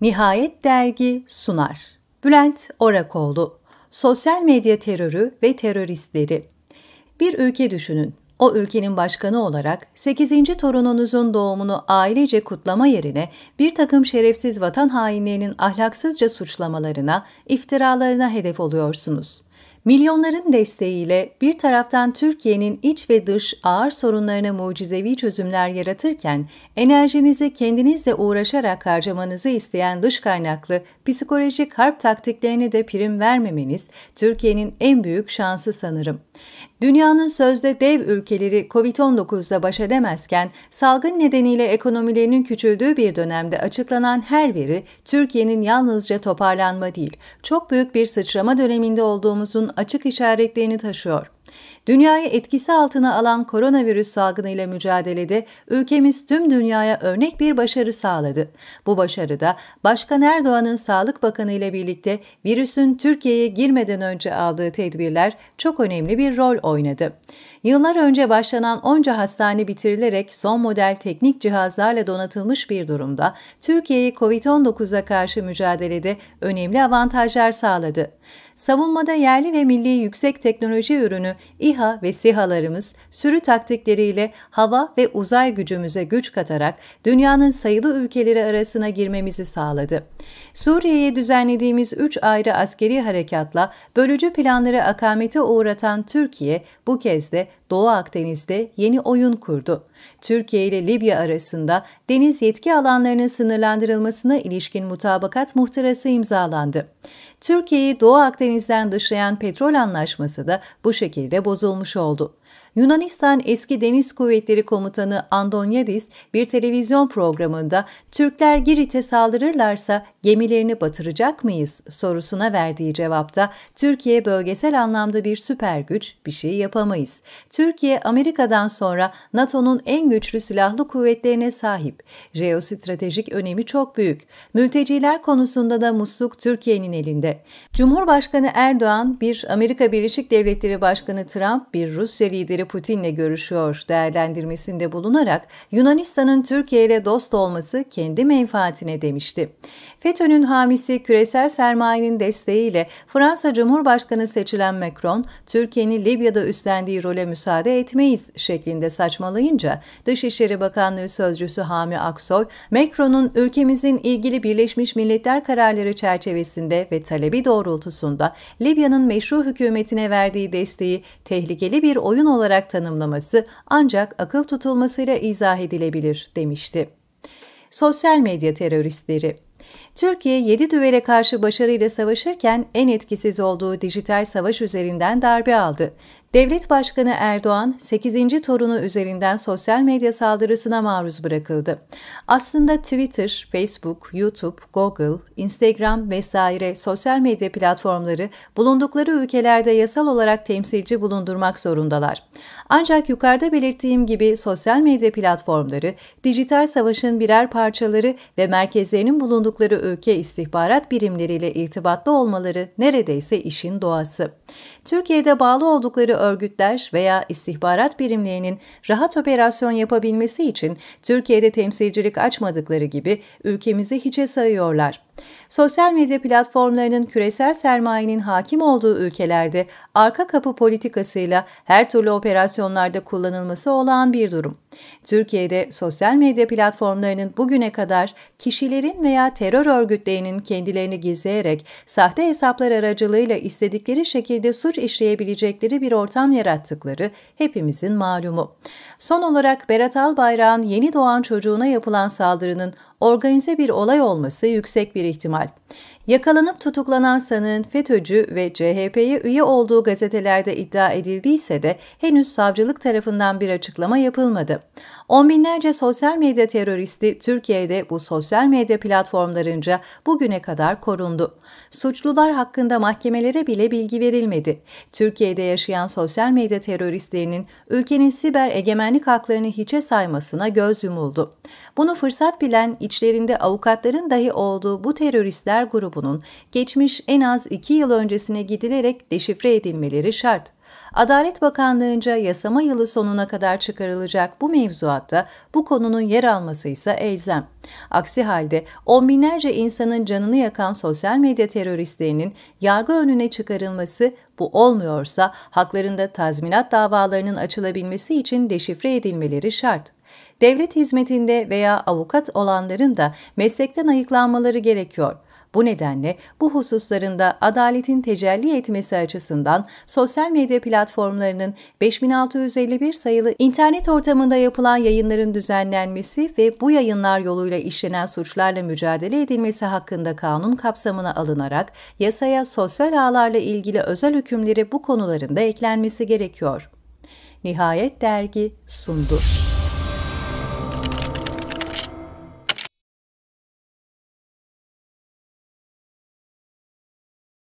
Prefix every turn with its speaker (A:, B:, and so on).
A: Nihayet dergi sunar. Bülent Orakoğlu, Sosyal Medya Terörü ve Teröristleri Bir ülke düşünün. O ülkenin başkanı olarak 8. torununuzun doğumunu ailece kutlama yerine bir takım şerefsiz vatan hainliğinin ahlaksızca suçlamalarına, iftiralarına hedef oluyorsunuz. Milyonların desteğiyle bir taraftan Türkiye'nin iç ve dış ağır sorunlarına mucizevi çözümler yaratırken, enerjinizi kendinizle uğraşarak harcamanızı isteyen dış kaynaklı psikolojik harp taktiklerine de prim vermemeniz Türkiye'nin en büyük şansı sanırım. Dünyanın sözde dev ülkeleri COVID-19'la baş edemezken salgın nedeniyle ekonomilerinin küçüldüğü bir dönemde açıklanan her veri Türkiye'nin yalnızca toparlanma değil, çok büyük bir sıçrama döneminde olduğumuzun açık işaretlerini taşıyor. Dünyayı etkisi altına alan koronavirüs salgınıyla mücadelede ülkemiz tüm dünyaya örnek bir başarı sağladı. Bu başarıda Başkan Erdoğan'ın Sağlık Bakanı ile birlikte virüsün Türkiye'ye girmeden önce aldığı tedbirler çok önemli bir rol oynadı. Yıllar önce başlanan onca hastane bitirilerek son model teknik cihazlarla donatılmış bir durumda Türkiye'yi COVID-19'a karşı mücadelede önemli avantajlar sağladı. Savunmada yerli ve milli yüksek teknoloji ürünü İHA İHA ve SİHA'larımız sürü taktikleriyle hava ve uzay gücümüze güç katarak dünyanın sayılı ülkeleri arasına girmemizi sağladı. Suriye'ye düzenlediğimiz üç ayrı askeri harekatla bölücü planları akamete uğratan Türkiye bu kez de Doğu Akdeniz'de yeni oyun kurdu. Türkiye ile Libya arasında deniz yetki alanlarının sınırlandırılmasına ilişkin mutabakat muhtırası imzalandı. Türkiye'yi Doğu Akdeniz'den dışlayan petrol anlaşması da bu şekilde bozulmuş oldu. Yunanistan eski Deniz Kuvvetleri Komutanı Andonyadis bir televizyon programında Türkler Girit'e saldırırlarsa gemilerini batıracak mıyız sorusuna verdiği cevapta Türkiye bölgesel anlamda bir süper güç, bir şey yapamayız. Türkiye Amerika'dan sonra NATO'nun en güçlü silahlı kuvvetlerine sahip. Jeostratejik önemi çok büyük. Mülteciler konusunda da musluk Türkiye'nin elinde. Cumhurbaşkanı Erdoğan, bir Amerika Birleşik Devletleri Başkanı Trump, bir Rusya lideri Putin'le görüşüyor değerlendirmesinde bulunarak Yunanistan'ın Türkiye ile dost olması kendi menfaatine demişti. FETÖ'nün hamisi küresel sermayenin desteğiyle Fransa Cumhurbaşkanı seçilen Macron, Türkiye'nin Libya'da üstlendiği role müsaade etmeyiz şeklinde saçmalayınca Dışişleri Bakanlığı Sözcüsü Hami Aksoy, Macron'un ülkemizin ilgili Birleşmiş Milletler kararları çerçevesinde ve talebi doğrultusunda Libya'nın meşru hükümetine verdiği desteği tehlikeli bir oyun olarak olarak tanımlaması ancak akıl tutulmasıyla izah edilebilir demişti. Sosyal medya teröristleri Türkiye 7 düvele karşı başarıyla savaşırken en etkisiz olduğu dijital savaş üzerinden darbe aldı. Devlet Başkanı Erdoğan 8. torunu üzerinden sosyal medya saldırısına maruz bırakıldı. Aslında Twitter, Facebook, YouTube, Google, Instagram vesaire sosyal medya platformları bulundukları ülkelerde yasal olarak temsilci bulundurmak zorundalar. Ancak yukarıda belirttiğim gibi sosyal medya platformları dijital savaşın birer parçaları ve merkezlerinin bulundukları ülke istihbarat birimleriyle irtibatlı olmaları neredeyse işin doğası. Türkiye'de bağlı oldukları örgütler veya istihbarat birimlerinin rahat operasyon yapabilmesi için Türkiye'de temsilcilik açmadıkları gibi ülkemizi hiçe sayıyorlar. Sosyal medya platformlarının küresel sermayenin hakim olduğu ülkelerde arka kapı politikasıyla her türlü operasyonlarda kullanılması olağan bir durum. Türkiye'de sosyal medya platformlarının bugüne kadar kişilerin veya terör örgütlerinin kendilerini gizleyerek sahte hesaplar aracılığıyla istedikleri şekilde suç işleyebilecekleri bir ortam yarattıkları hepimizin malumu. Son olarak Berat Albayrak'ın yeni doğan çocuğuna yapılan saldırının organize bir olay olması yüksek bir ihtimal. Yakalanıp tutuklanan sanığın FETÖ'cü ve CHP'ye üye olduğu gazetelerde iddia edildiyse de henüz savcılık tarafından bir açıklama yapılmadı. On binlerce sosyal medya teröristi Türkiye'de bu sosyal medya platformlarınca bugüne kadar korundu. Suçlular hakkında mahkemelere bile bilgi verilmedi. Türkiye'de yaşayan sosyal medya teröristlerinin ülkenin siber egemenlik haklarını hiçe saymasına göz yumuldu. Bunu fırsat bilen içlerinde avukatların dahi olduğu bu teröristler grubunun geçmiş en az iki yıl öncesine gidilerek deşifre edilmeleri şart. Adalet Bakanlığı'nca yasama yılı sonuna kadar çıkarılacak bu mevzuatta bu konunun yer alması ise elzem. Aksi halde on binlerce insanın canını yakan sosyal medya teröristlerinin yargı önüne çıkarılması bu olmuyorsa haklarında tazminat davalarının açılabilmesi için deşifre edilmeleri şart devlet hizmetinde veya avukat olanların da meslekten ayıklanmaları gerekiyor. Bu nedenle bu hususlarında adaletin tecelli etmesi açısından sosyal medya platformlarının 5651 sayılı internet ortamında yapılan yayınların düzenlenmesi ve bu yayınlar yoluyla işlenen suçlarla mücadele edilmesi hakkında kanun kapsamına alınarak yasaya sosyal ağlarla ilgili özel hükümleri bu konularında eklenmesi gerekiyor. Nihayet dergi sundu.